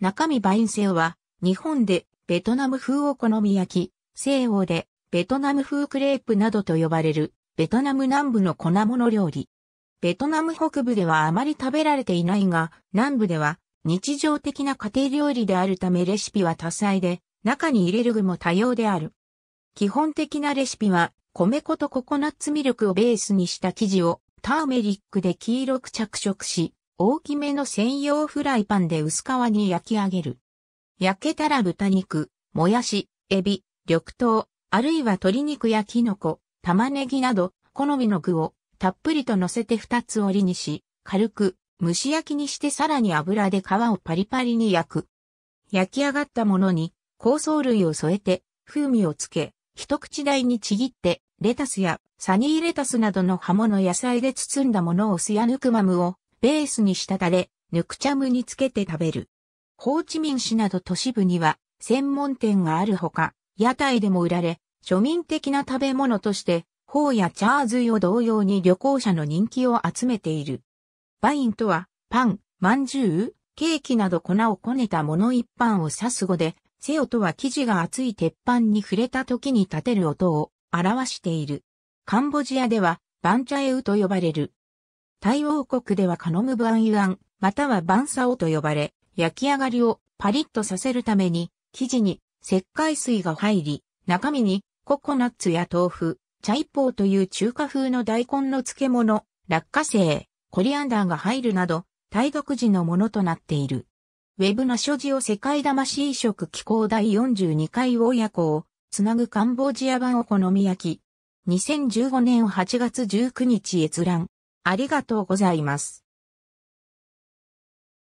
中身バインセオは、日本でベトナム風お好み焼き、西欧でベトナム風クレープなどと呼ばれる、ベトナム南部の粉物料理。ベトナム北部ではあまり食べられていないが、南部では日常的な家庭料理であるためレシピは多彩で、中に入れる具も多様である。基本的なレシピは、米粉とココナッツミルクをベースにした生地をターメリックで黄色く着色し、大きめの専用フライパンで薄皮に焼き上げる。焼けたら豚肉、もやし、エビ、緑豆、あるいは鶏肉やキノコ、玉ねぎなど、好みの具をたっぷりと乗せて二つ折りにし、軽く蒸し焼きにしてさらに油で皮をパリパリに焼く。焼き上がったものに香草類を添えて風味をつけ、一口大にちぎってレタスやサニーレタスなどの葉物野菜で包んだものをスヤヌクマムをベースにしたたれ、ぬくちゃむにつけて食べる。ホーチミン市など都市部には専門店があるほか、屋台でも売られ、庶民的な食べ物として、ホーやチャーズイを同様に旅行者の人気を集めている。バインとは、パン、まんじゅう、ケーキなど粉をこねたもの一般を指す語で、セオとは生地が厚い鉄板に触れた時に立てる音を表している。カンボジアでは、バンチャエウと呼ばれるタイ王国ではカノムバンユアン、またはバンサオと呼ばれ、焼き上がりをパリッとさせるために、生地に石灰水が入り、中身にココナッツや豆腐、チャイポーという中華風の大根の漬物、落花生、コリアンダーが入るなど、タイ独自のものとなっている。ウェブナ所持を世界魂移植機構第42回親子を、つなぐカンボジア版お好み焼き。2015年8月19日閲覧。ありがとうございます。